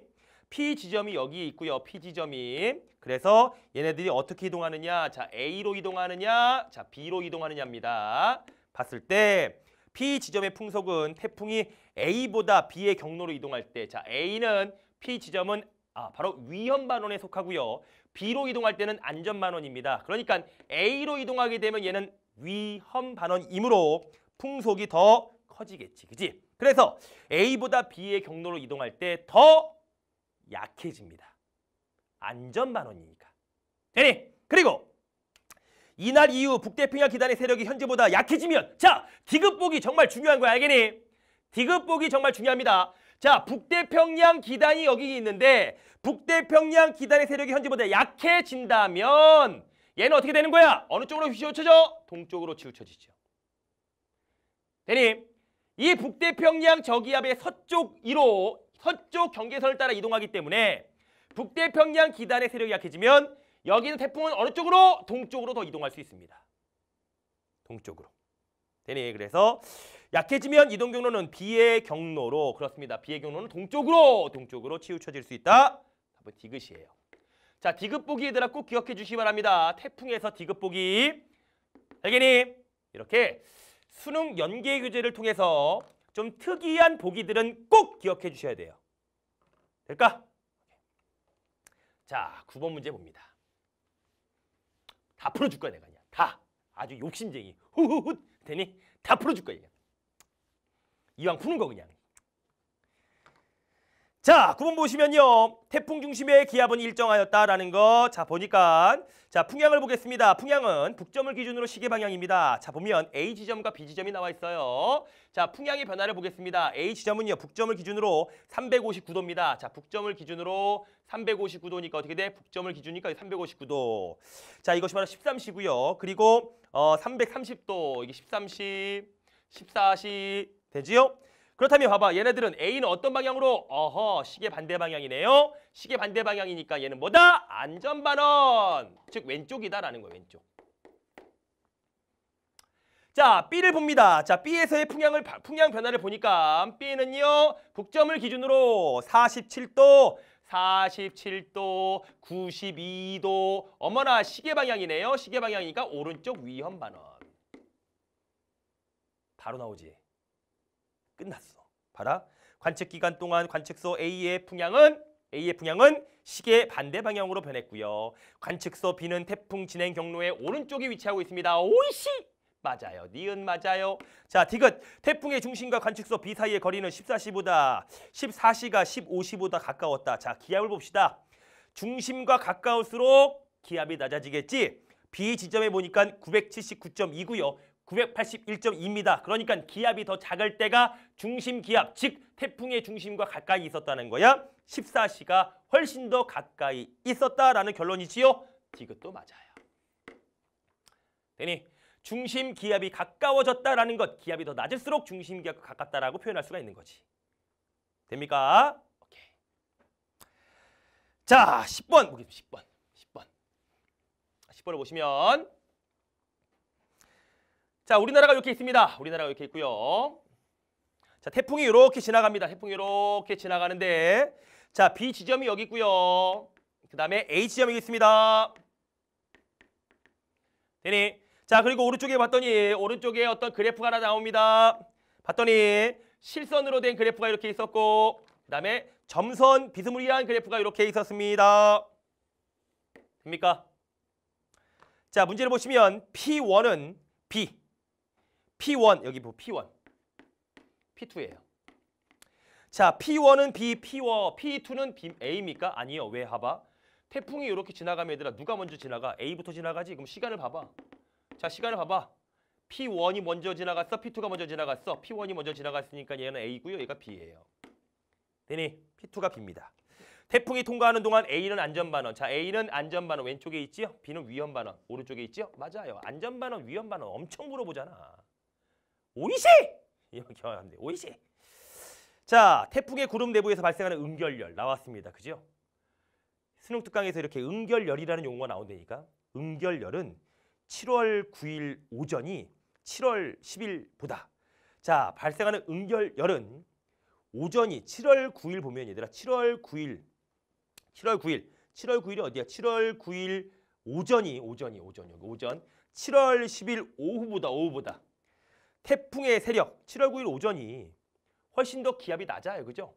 P 지점이 여기 있고요. P 지점이. 그래서 얘네들이 어떻게 이동하느냐? 자, A로 이동하느냐? 자, B로 이동하느냐입니다. 봤을 때 P 지점의 풍속은 태풍이 A보다 B의 경로로 이동할 때 자, A는 P 지점은 아, 바로 위험반원에 속하고요. B로 이동할 때는 안전만원입니다 그러니까 A로 이동하게 되면 얘는 위험반원이므로 풍속이 더 커지겠지, 그지? 그래서 A보다 B의 경로로 이동할 때 더 약해집니다. 안전반원이니까. 되니? 그리고 이날 이후 북태평양 기단의 세력이 현재보다 약해지면 자, 디귿복이 정말 중요한 거야, 알겠니? 디귿복이 정말 중요합니다. 자, 북대평양 기단이 여기 있는데 북대평양 기단의 세력이 현재보다 약해진다면 얘는 어떻게 되는 거야? 어느 쪽으로 휘어쳐져? 동쪽으로 치우쳐지죠. 대님, 이 북대평양 저기압의 서쪽 1호, 서쪽 경계선을 따라 이동하기 때문에 북대평양 기단의 세력이 약해지면 여기는 태풍은 어느 쪽으로? 동쪽으로 더 이동할 수 있습니다. 동쪽으로. 대님, 그래서 약해지면 이동 경로는 B의 경로로 그렇습니다. B의 경로는 동쪽으로 동쪽으로 치우쳐질 수 있다. 답은 디귿이에요. 자, 디귿 보기 얘들아 꼭 기억해 주시기 바랍니다. 태풍에서 디귿 보기. 알겠니? 이렇게 수능 연계 교재를 통해서 좀 특이한 보기들은 꼭 기억해 주셔야 돼요. 될까? 자, 9번 문제 봅니다. 다 풀어줄 거야 내가 그냥. 다. 아주 욕심쟁이. 후후훗 되니? 다 풀어줄 거야 그 이왕 푸는 거 그냥. 자, 9번 보시면요. 태풍 중심의 기압은 일정하였다라는 거. 자, 보니까 자, 풍향을 보겠습니다. 풍향은 북점을 기준으로 시계 방향입니다. 자, 보면 A 지점과 B 지점이 나와 있어요. 자, 풍향의 변화를 보겠습니다. A 지점은요. 북점을 기준으로 359도입니다. 자, 북점을 기준으로 359도니까 어떻게 돼? 북점을 기준이니까 359도. 자, 이것이 바로 13시고요. 그리고 어 330도. 이게 13시, 14시, 되지요? 그렇다면 봐봐. 얘네들은 A는 어떤 방향으로? 어허, 시계 반대 방향이네요. 시계 반대 방향이니까 얘는 뭐다? 안전반원. 즉 왼쪽이다라는 거예요. 왼쪽. 자, B를 봅니다. 자, B에서의 풍향을 풍향 변화를 보니까 B는요. 북점을 기준으로 47도 47도, 92도, 어머나 시계 방향이네요. 시계 방향이니까 오른쪽 위험 반원. 바로 나오지. 끝났어. 봐라. 관측 기간 동안 관측소 A의 풍향은 A의 풍향은 시계 반대 방향으로 변했고요. 관측소 B는 태풍 진행 경로의 오른쪽에 위치하고 있습니다. 오이씨! 맞아요. 니은 맞아요. 자, 디귿. 태풍의 중심과 관측소 B 사이의 거리는 14시보다 14시가 15시보다 가까웠다. 자, 기압을 봅시다. 중심과 가까울수록 기압이 낮아지겠지. B 지점에 보니까 979.2고요. 981.2입니다. 그러니까 기압이 더 작을 때가 중심 기압, 즉 태풍의 중심과 가까이 있었다는 거야. 14시가 훨씬 더 가까이 있었다라는 결론이지요. 디귿도 맞아요. 되니 중심 기압이 가까워졌다라는 것, 기압이 더 낮을수록 중심 기압과 가깝다라고 표현할 수가 있는 거지. 됩니까? 오케이. 자, 10번 보겠습니다. 10번. 10번. 10번을 보시면 자, 우리나라가 이렇게 있습니다. 우리나라가 이렇게 있고요. 자, 태풍이 이렇게 지나갑니다. 태풍이 이렇게 지나가는데 자, B 지점이 여기 있고요. 그다음에 A 지점이 있습니다. 되니? 자, 그리고 오른쪽에 봤더니 오른쪽에 어떤 그래프가 하나 나옵니다. 봤더니 실선으로 된 그래프가 이렇게 있었고 그다음에 점선 비스무리한 그래프가 이렇게 있었습니다. 됩니까? 자, 문제를 보시면 P1은 B, P1 여기 뭐 P1 P2예요. 자 P1은 B, P1, P2는 B, A입니까? 아니요. 왜하봐 태풍이 이렇게 지나가면 얘들아 누가 먼저 지나가? A부터 지나가지? 그럼 시간을 봐봐. 자 시간을 봐봐. P1이 먼저 지나갔어? P2가 먼저 지나갔어? P1이 먼저 지나갔으니까 얘는 A고요. 얘가 B예요. 되니? P2가 B입니다. 태풍이 통과하는 동안 A는 안전반원. 자, A는 안전반원 왼쪽에 있지요? B는 위험반원 오른쪽에 있지요? 맞아요. 안전반원, 위험반원 엄청 물어보잖아. 오이시! 이렇게 하면 돼. 오이시! 자, 태풍의 구름 내부에서 발생하는 응결열 나왔습니다. 그죠? 수능 특강에서 이렇게 응결열이라는 용어가 나온다니까 응결열은 7월 9일 오전이 7월 10일보다 자 발생하는 응결열은 오전이 7월 9일 보면 얘들아 7월 9일 7월 9일 7월 9일이 어디야 7월 9일 오전이 오전이 오전 여 오전 7월 10일 오후보다 오후보다 태풍의 세력 7월 9일 오전이 훨씬 더 기압이 낮아요. 그죠?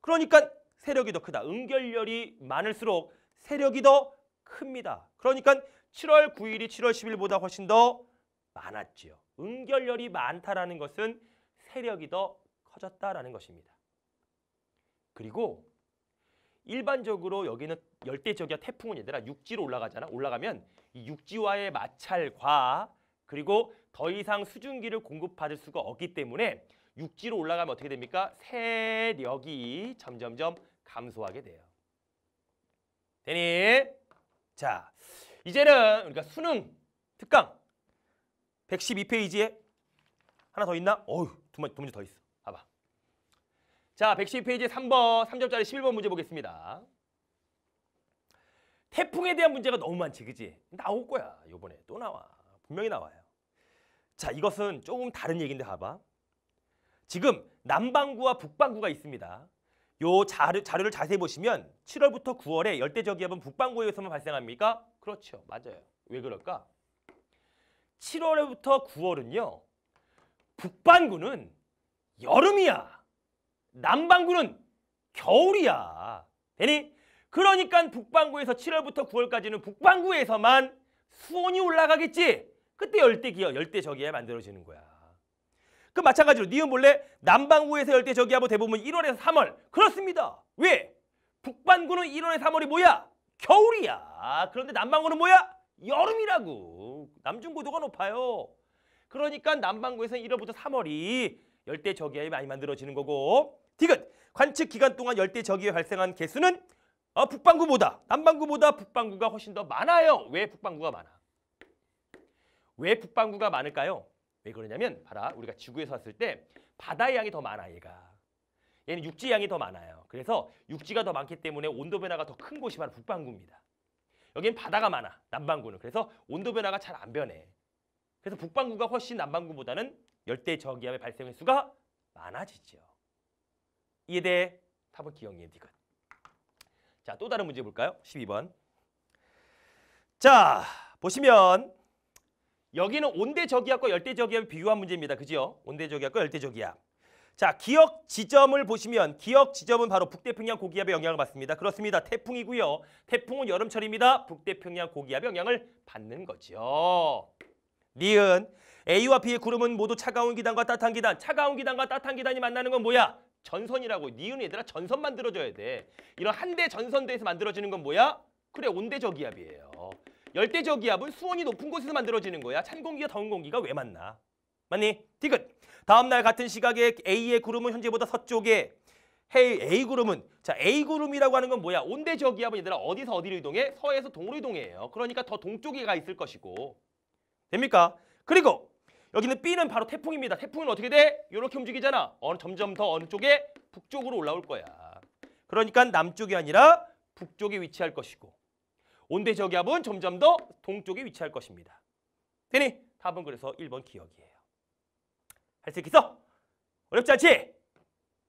그러니까 세력이 더 크다. 응결열이 많을수록 세력이 더 큽니다. 그러니까 7월 9일이 7월 10일보다 훨씬 더 많았지요. 응결열이 많다라는 것은 세력이 더 커졌다라는 것입니다. 그리고 일반적으로 여기는 열대지이야 태풍은 얘들아 육지로 올라가잖아. 올라가면 이 육지와의 마찰과 그리고 더 이상 수증기를 공급받을 수가 없기 때문에 육지로 올라가면 어떻게 됩니까? 세력이 점점점 감소하게 돼요. 되니? 자, 이제는 우리가 수능 특강 112페이지에 하나 더 있나? 어휴, 두, 두 문제 더 있어. 봐봐. 자, 112페이지 3번, 3점짜리 11번 문제 보겠습니다. 태풍에 대한 문제가 너무 많지, 그지? 나올 거야, 요번에. 또 나와. 분명히 나와요. 자, 이것은 조금 다른 얘기인데 봐봐. 지금 남반구와 북반구가 있습니다. 요 자료, 자료를 자세히 보시면 7월부터 9월에 열대저기압은 북반구에서만 발생합니까? 그렇죠. 맞아요. 왜 그럴까? 7월부터 9월은요. 북반구는 여름이야. 남반구는 겨울이야. 되니? 그러니까 북반구에서 7월부터 9월까지는 북반구에서만 수온이 올라가겠지. 그때 열대 기어, 열대 저기압 만들어지는 거야. 그 마찬가지로 니은 몰래 남반구에서 열대 저기압은 대부분 1월에서 3월. 그렇습니다. 왜? 북반구는 1월에서 3월이 뭐야? 겨울이야. 그런데 남반구는 뭐야? 여름이라고. 남중고도가 높아요. 그러니까 남반구에서는 1월부터 3월이 열대 저기압이 많이 만들어지는 거고 디귿 관측 기간 동안 열대 저기압이 발생한 개수는 어, 북반구보다 남반구보다 북반구가 훨씬 더 많아요. 왜 북반구가 많아? 왜 북반구가 많을까요? 왜 그러냐면 봐라 우리가 지구에서 왔을 때 바다의 양이 더 많아 얘가 얘는 육지 양이 더 많아요 그래서 육지가 더 많기 때문에 온도 변화가 더 큰 곳이 바로 북반구입니다 여기는 바다가 많아 남반구는 그래서 온도 변화가 잘 안 변해 그래서 북반구가 훨씬 남반구보다는 열대 저기압의 발생 횟수가 많아지죠 이해돼? 답은 기억이 디귿 자또 다른 문제 볼까요? 12번 자 보시면 여기는 온대저기압과 열대저기압을 비교한 문제입니다. 그죠 온대저기압과 열대저기압. 자, 기억 지점을 보시면 기억 지점은 바로 북태평양 고기압의 영향을 받습니다. 그렇습니다. 태풍이고요. 태풍은 여름철입니다. 북태평양 고기압의 영향을 받는 거죠. 니은 A와 B의 구름은 모두 차가운 기단과 따뜻한 기단 차가운 기단과 따뜻한 기단이 만나는 건 뭐야? 전선이라고 니은 얘들아 전선 만들어줘야 돼 이런 한대 전선대에서 만들어지는 건 뭐야? 그래 온대저기압이에요 열대저기압은 수온이 높은 곳에서 만들어지는 거야. 찬 공기와 더운 공기가 왜 만나? 맞니? 디귿. 다음 날 같은 시각에 A의 구름은 현재보다 서쪽에 헤이 A 구름은자 A 구름이라고 하는 건 뭐야? 온대 저기압은 얘들아 어디서 어디로 이동해? 서에서 동으로 이동해요. 그러니까 더 동쪽에 가 있을 것이고 됩니까? 그리고 여기는 B는 바로 태풍입니다. 태풍은 어떻게 돼? 이렇게 움직이잖아. 어느 점점 더 어느 쪽에 북쪽으로 올라올 거야. 그러니까 남쪽이 아니라 북쪽에 위치할 것이고 온대저기압은 점점 더 동쪽에 위치할 것입니다. 되니 답은 그래서 1번 기억이에요. 할 수 있겠어? 어렵지 않지?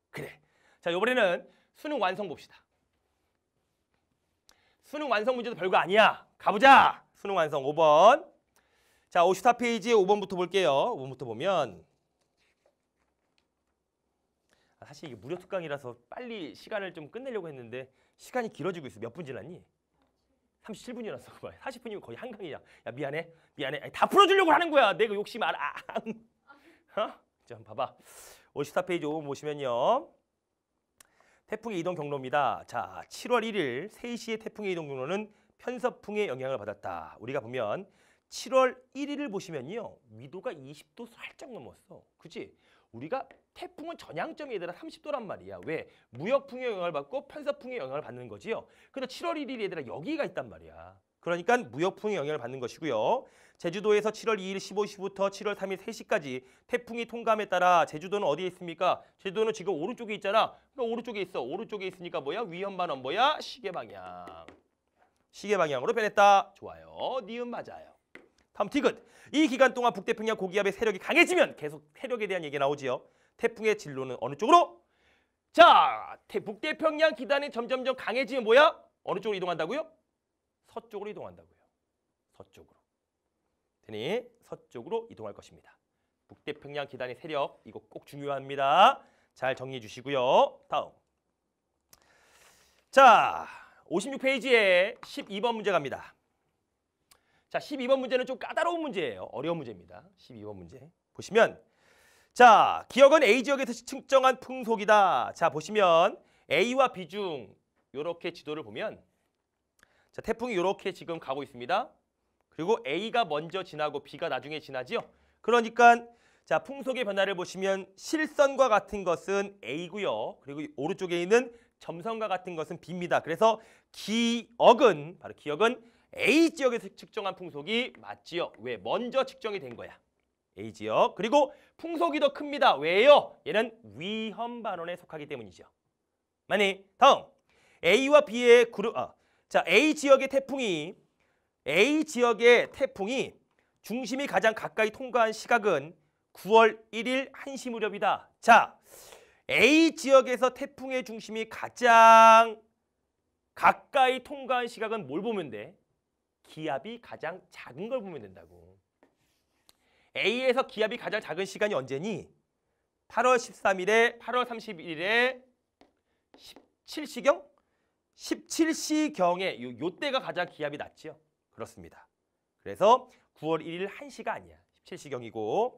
그래. 자, 이번에는 수능 완성 봅시다. 수능 완성 문제도 별거 아니야. 가보자. 수능 완성 5번. 자, 54페이지 5번부터 볼게요. 5번부터 보면 아, 사실 이게 무료 특강이라서 빨리 시간을 좀 끝내려고 했는데 시간이 길어지고 있어. 몇분 지났니? 37분이었어. 40분이면 거의 한강이야. 야 미안해. 미안해. 아니, 다 풀어주려고 하는 거야. 내가 욕심 알아. 어? 자, 봐봐. 54페이지 5번 보시면요. 태풍의 이동 경로입니다. 자, 7월 1일 3시에 태풍의 이동 경로는 편서풍의 영향을 받았다. 우리가 보면 7월 1일을 보시면요. 위도가 20도 살짝 넘었어. 그치? 우리가 태풍은 전향점이 얘들아 30도란 말이야. 왜? 무역풍의 영향을 받고 편서풍의 영향을 받는 거지요. 그래서 7월 1일 얘들아 여기가 있단 말이야. 그러니까 무역풍의 영향을 받는 것이고요. 제주도에서 7월 2일 15시부터 7월 3일 3시까지 태풍이 통감에 따라 제주도는 어디에 있습니까? 제주도는 지금 오른쪽에 있잖아. 그러니까 오른쪽에 있어. 오른쪽에 있으니까 뭐야? 위험반원 뭐야? 시계 방향. 시계 방향으로 변했다. 좋아요. 니은 맞아요. 다음 디귿. 이 기간 동안 북태평양 고기압의 세력이 강해지면 계속 세력에 대한 얘기 나오지요. 태풍의 진로는 어느 쪽으로? 자, 태, 북태평양 기단이 점점점 강해지면 뭐야? 어느 쪽으로 이동한다고요? 서쪽으로 이동한다고요. 서쪽으로. 되니 서쪽으로 이동할 것입니다. 북태평양 기단의 세력 이거 꼭 중요합니다. 잘 정리해 주시고요. 다음. 자, 56페이지에 12번 문제 갑니다. 자, 12번 문제는 좀 까다로운 문제예요. 어려운 문제입니다. 12번 문제. 보시면 자, 기억은 A 지역에서 측정한 풍속이다. 자, 보시면 A와 B 중 이렇게 지도를 보면 자, 태풍이 이렇게 지금 가고 있습니다. 그리고 A가 먼저 지나고 B가 나중에 지나지요. 그러니까 자 풍속의 변화를 보시면 실선과 같은 것은 A고요. 그리고 오른쪽에 있는 점선과 같은 것은 B입니다. 그래서 기억은 바로 기억은 A 지역에서 측정한 풍속이 맞지요. 왜? 먼저 측정이 된 거야. A 지역. 그리고 풍속이 더 큽니다. 왜요? 얘는 위험 반원에 속하기 때문이죠. 만약 다음 A와 B의 그룹 아, 자 A 지역의 태풍이 A 지역의 태풍이 중심이 가장 가까이 통과한 시각은 9월 1일 1시 무렵이다. 자, A 지역에서 태풍의 중심이 가장 가까이 통과한 시각은 뭘 보면 돼? 기압이 가장 작은 걸 보면 된다고. A에서 기압이 가장 작은 시간이 언제니? 8월 13일에 8월 31일에 17시경? 17시경에 요, 요 때가 가장 기압이 낮죠 그렇습니다. 그래서 9월 1일 1시가 아니야. 17시경이고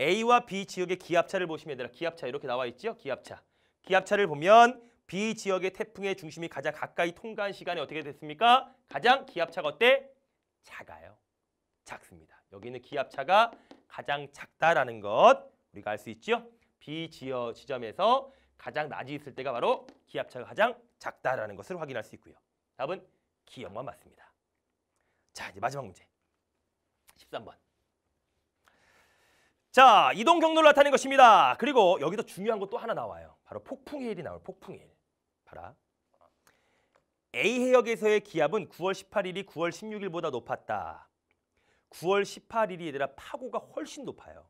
A와 B 지역의 기압차를 보시면 얘들아 기압차 이렇게 나와 있죠? 기압차. 기압차를 보면 B 지역의 태풍의 중심이 가장 가까이 통과한 시간이 어떻게 됐습니까? 가장 기압차가 어때? 작아요. 작습니다. 여기는 기압차가 가장 작다라는 것 우리가 알 수 있죠? B 지역 지점에서 가장 낮이 있을 때가 바로 기압차가 가장 작다라는 것을 확인할 수 있고요. 답은 기억만 맞습니다. 자, 이제 마지막 문제. 13번. 자, 이동 경로를 나타낸 것입니다. 그리고 여기서 중요한 것또 하나 나와요. 바로 폭풍해일이 나올 폭풍해일. A 해역에서의 기압은 9월 18일이 9월 16일보다 높았다. 9월 18일이 얘들아 파고가 훨씬 높아요.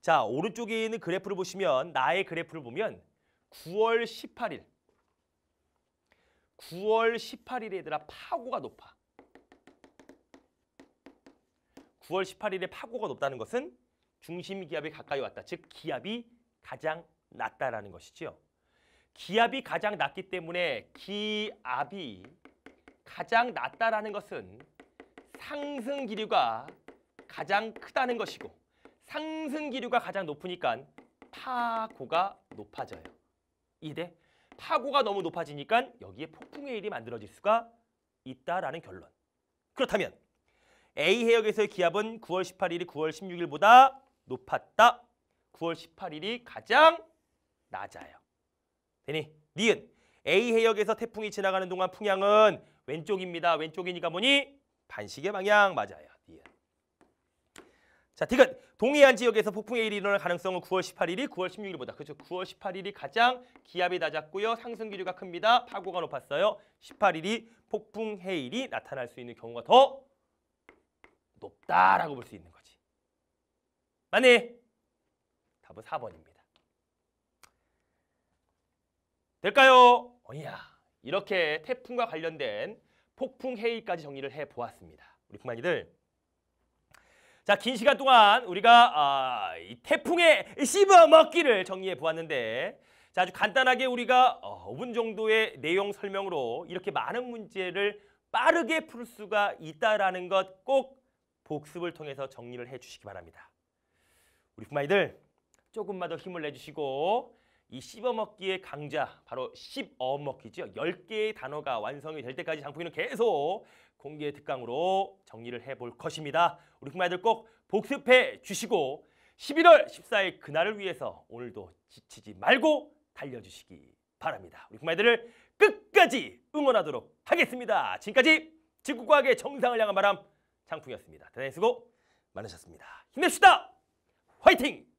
자, 오른쪽에 있는 그래프를 보시면 나의 그래프를 보면 9월 18일 9월 18일에 얘들아 파고가 높아. 9월 18일에 파고가 높다는 것은 중심 기압에 가까이 왔다. 즉 기압이 가장 낮다라는 것이지요. 기압이 가장 낮기 때문에 기압이 가장 낮다라는 것은 상승 기류가 가장 크다는 것이고 상승 기류가 가장 높으니까 파고가 높아져요. 이대 파고가 너무 높아지니까 여기에 폭풍의 일이 만들어질 수가 있다라는 결론. 그렇다면 A 해역에서의 기압은 9월 18일이 9월 16일보다 높았다. 9월 18일이 가장 낮아요. 되니? 니은. A 해역에서 태풍이 지나가는 동안 풍향은 왼쪽입니다. 왼쪽이니까 뭐니? 반시계 방향 맞아요. 니은. 자, 디귿. 동해안 지역에서 폭풍의 일이 일어날 가능성은 9월 18일이 9월 16일보다. 그렇죠. 9월 18일이 가장 기압이 낮았고요. 상승 기류가 큽니다. 파고가 높았어요. 18일이 폭풍 해일이 나타날 수 있는 경우가 더 높다라고 볼 수 있는 거지. 맞니? 답은 4번입니다. 될까요? 어야 이렇게 태풍과 관련된 폭풍 회의까지 정리를 해보았습니다. 우리 부만이들 자, 긴 시간 동안 우리가 아, 이 태풍의 씹어먹기를 정리해 보았는데 자, 아주 간단하게 우리가 어, 5분 정도의 내용 설명으로 이렇게 많은 문제를 빠르게 풀 수가 있다라는 것 꼭 복습을 통해서 정리를 해주시기 바랍니다. 우리 부마이들 조금만 더 힘을 내주시고 이 씹어먹기의 강자 바로 씹어먹기죠. 10개의 단어가 완성이 될 때까지 장풍이는 계속 공개 특강으로 정리를 해볼 것입니다. 우리 kum마들 꼭 복습해 주시고 11월 14일 그날을 위해서 오늘도 지치지 말고 달려주시기 바랍니다. 우리 kum마들을 끝까지 응원하도록 하겠습니다. 지금까지 지구과학의 정상을 향한 바람 장풍이었습니다. 대단히 수고 많으셨습니다. 힘내시다 화이팅!